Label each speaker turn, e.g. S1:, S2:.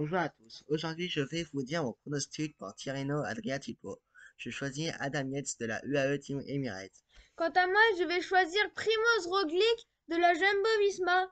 S1: Bonjour à tous, aujourd'hui je vais vous dire mon pronostic pour Tirreno Adriatico. Je choisis Adam Yates de la UAE Team Emirates.
S2: Quant à moi, je vais choisir Primoz Roglic de la Jumbo Visma.